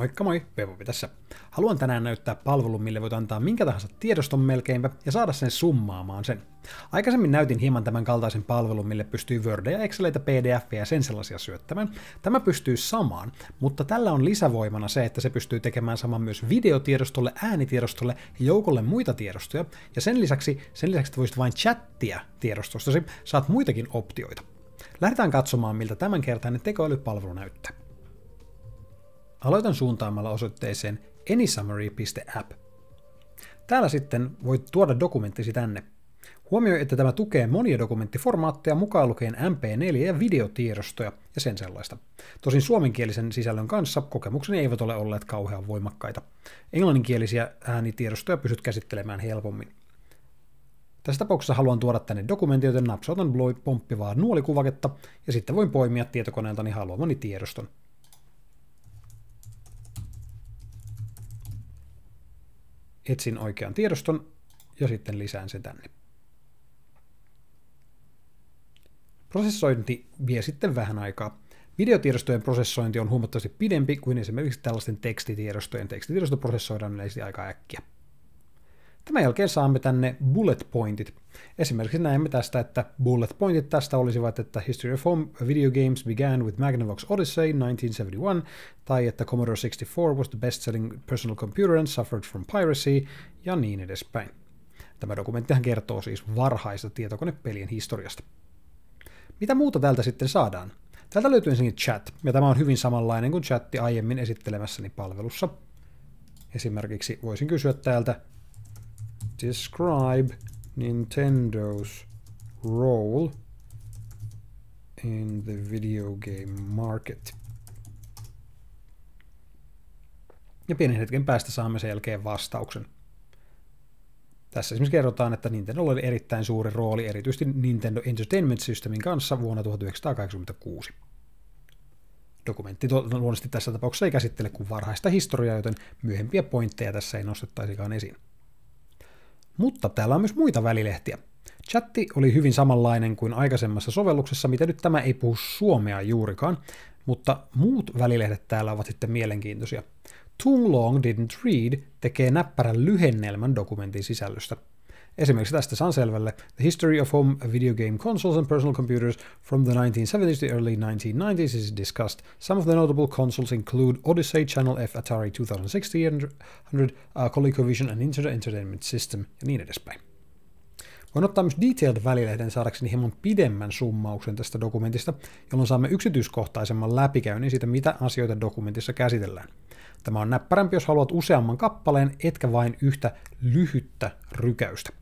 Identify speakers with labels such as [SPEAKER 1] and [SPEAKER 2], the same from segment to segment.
[SPEAKER 1] Moikka moi, Pepopi tässä. Haluan tänään näyttää palvelun, mille voit antaa minkä tahansa tiedoston melkeinpä ja saada sen summaamaan sen. Aikaisemmin näytin hieman tämän kaltaisen palvelun, mille pystyy Wordia, Exceleitä, PDF ja sen sellaisia syöttämään. Tämä pystyy samaan, mutta tällä on lisävoimana se, että se pystyy tekemään saman myös videotiedostolle, äänitiedostolle ja joukolle muita tiedostoja. Ja sen lisäksi, sen lisäksi voisit vain chattia tiedostostasi, saat muitakin optioita. Lähdetään katsomaan, miltä tämänkertainen tekoälypalvelu näyttää. Aloitan suuntaamalla osoitteeseen anysummary.app. Täällä sitten voit tuoda dokumenttisi tänne. Huomioi, että tämä tukee monia dokumenttiformaatteja mukaan lukien MP4 ja videotiedostoja ja sen sellaista. Tosin suomenkielisen sisällön kanssa kokemukseni eivät ole olleet kauhean voimakkaita. Englanninkielisiä äänitiedostoja pysyt käsittelemään helpommin. Tässä tapauksessa haluan tuoda tänne dokumentti, joten napsautan pomppivaa nuolikuvaketta ja sitten voin poimia tietokoneeltani haluamani tiedoston. etsin oikean tiedoston ja sitten lisään sen tänne. Prosessointi vie sitten vähän aikaa. Videotiedostojen prosessointi on huomattavasti pidempi kuin esimerkiksi tällaisten tekstitiedostojen. Tekstitiedosto prosessoidaan yleisesti aika äkkiä. Tämän jälkeen saamme tänne bullet pointit. Esimerkiksi näemme tästä, että bullet pointit tästä olisivat, että History of Home Video Games began with Magnavox Odyssey 1971, tai että Commodore 64 was the best-selling personal computer and suffered from piracy, ja niin edespäin. Tämä dokumenttihan kertoo siis varhaista tietokonepelien historiasta. Mitä muuta tältä sitten saadaan? Täältä löytyy ensinnäkin chat, ja tämä on hyvin samanlainen kuin chatti aiemmin esittelemässäni palvelussa. Esimerkiksi voisin kysyä täältä, describe Nintendo's role in the video game market. Ja pienen hetken päästä saamme selkeän vastauksen. Tässä esimerkiksi kerrotaan, että Nintendo oli erittäin suuri rooli erityisesti Nintendo Entertainment Systemin kanssa vuonna 1986. Dokumentti luonnollisesti tässä tapauksessa ei käsittele kuin varhaista historiaa, joten myöhempiä pointteja tässä ei nostettaisikaan esiin. Mutta täällä on myös muita välilehtiä. Chatti oli hyvin samanlainen kuin aikaisemmassa sovelluksessa, mitä nyt tämä ei puhu suomea juurikaan, mutta muut välilehdet täällä ovat sitten mielenkiintoisia. Too Long Didn't Read tekee näppärän lyhennelmän dokumentin sisällöstä. Esimerkiksi tästä saan selvelle The History of Home Video Game Consoles and Personal Computers from the 1970s to early 1990s is discussed. Some of the notable consoles include Odyssey, Channel F, Atari 2600, uh, ColecoVision and Internet Entertainment System ja niin edespäin. Voin ottaa myös Detailed-välilehden saadakseni hieman pidemmän summauksen tästä dokumentista, jolloin saamme yksityiskohtaisemman läpikäynnin siitä, mitä asioita dokumentissa käsitellään. Tämä on näppärämpi, jos haluat useamman kappaleen, etkä vain yhtä lyhyttä rykäystä.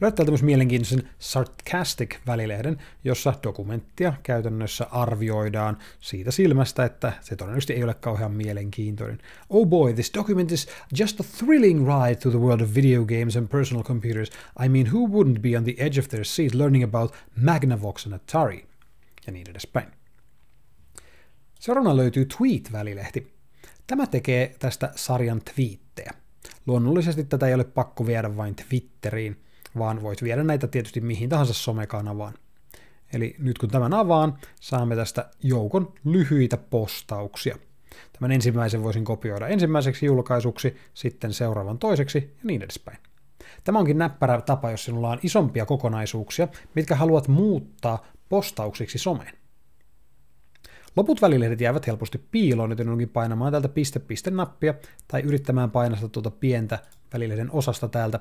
[SPEAKER 1] Löytää tämmöisen mielenkiintoisen Sarcastic-välilehden, jossa dokumenttia käytännössä arvioidaan siitä silmästä, että se todennäköisesti ei ole kauhean mielenkiintoinen. Oh boy, this document is just a thrilling ride through the world of video games and personal computers. I mean, who wouldn't be on the edge of their seat learning about Magnavox and Atari? Ja niin edespäin. Seuraavana löytyy Tweet-välilehti. Tämä tekee tästä sarjan twiittejä. Luonnollisesti tätä ei ole pakko viedä vain Twitteriin vaan voit viedä näitä tietysti mihin tahansa somekanavaan. Eli nyt kun tämän avaan, saamme tästä joukon lyhyitä postauksia. Tämän ensimmäisen voisin kopioida ensimmäiseksi julkaisuksi, sitten seuraavan toiseksi ja niin edespäin. Tämä onkin näppärä tapa, jos sinulla on isompia kokonaisuuksia, mitkä haluat muuttaa postauksiksi someen. Loput välilehdet jäävät helposti piiloon, joten onkin painamaan täältä piste-piste-nappia tai yrittämään painasta tuota pientä välilehden osasta täältä,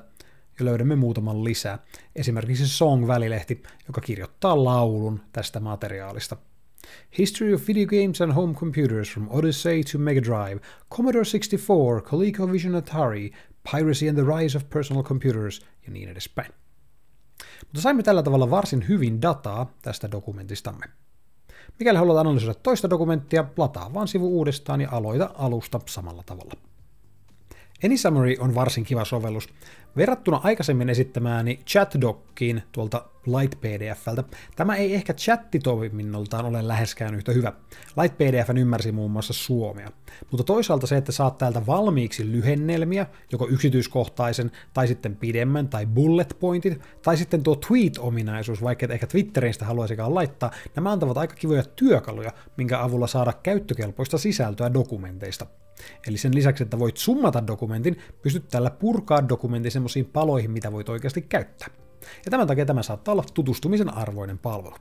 [SPEAKER 1] ja löydämme muutaman lisää. Esimerkiksi Song-välilehti, joka kirjoittaa laulun tästä materiaalista. History of Video Games and Home Computers from Odyssey to Mega Drive, Commodore 64, ColecoVision Atari, Piracy and the Rise of Personal Computers ja niin edespäin. Mutta saimme tällä tavalla varsin hyvin dataa tästä dokumentistamme. Mikäli haluat analysoida toista dokumenttia, lataa vaan sivu uudestaan ja aloita alusta samalla tavalla. AnySummary on varsin kiva sovellus. Verrattuna aikaisemmin esittämääni ChatDockiin tuolta Light PDFltä, tämä ei ehkä chattitoiminnoltaan ole läheskään yhtä hyvä. Light PDFn ymmärsi muun muassa suomea. Mutta toisaalta se, että saat täältä valmiiksi lyhennelmiä, joko yksityiskohtaisen, tai sitten pidemmän, tai bullet pointit, tai sitten tuo tweet-ominaisuus, vaikka et ehkä Twitteristä haluaisikaan laittaa, nämä antavat aika kivoja työkaluja, minkä avulla saada käyttökelpoista sisältöä dokumenteista. Eli sen lisäksi, että voit summata dokumentin, pystyt tällä purkaa dokumentin semmoisiin paloihin, mitä voit oikeasti käyttää. Ja tämän takia tämä saattaa olla tutustumisen arvoinen palvelu.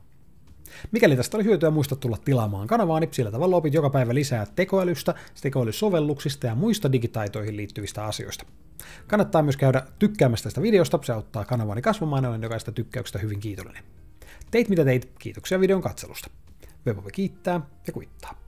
[SPEAKER 1] Mikäli tästä oli hyötyä, muista tulla tilaamaan kanavaa, niin sillä tavalla opit joka päivä lisää tekoälystä, tekoälysovelluksista ja muista digitaitoihin liittyvistä asioista. Kannattaa myös käydä tykkäämässä tästä videosta, se auttaa kanavaani kasvamaan ja olen jokaista tykkäyksestä hyvin kiitollinen. Teit mitä teit, kiitoksia videon katselusta. Webovi kiittää ja kuittaa.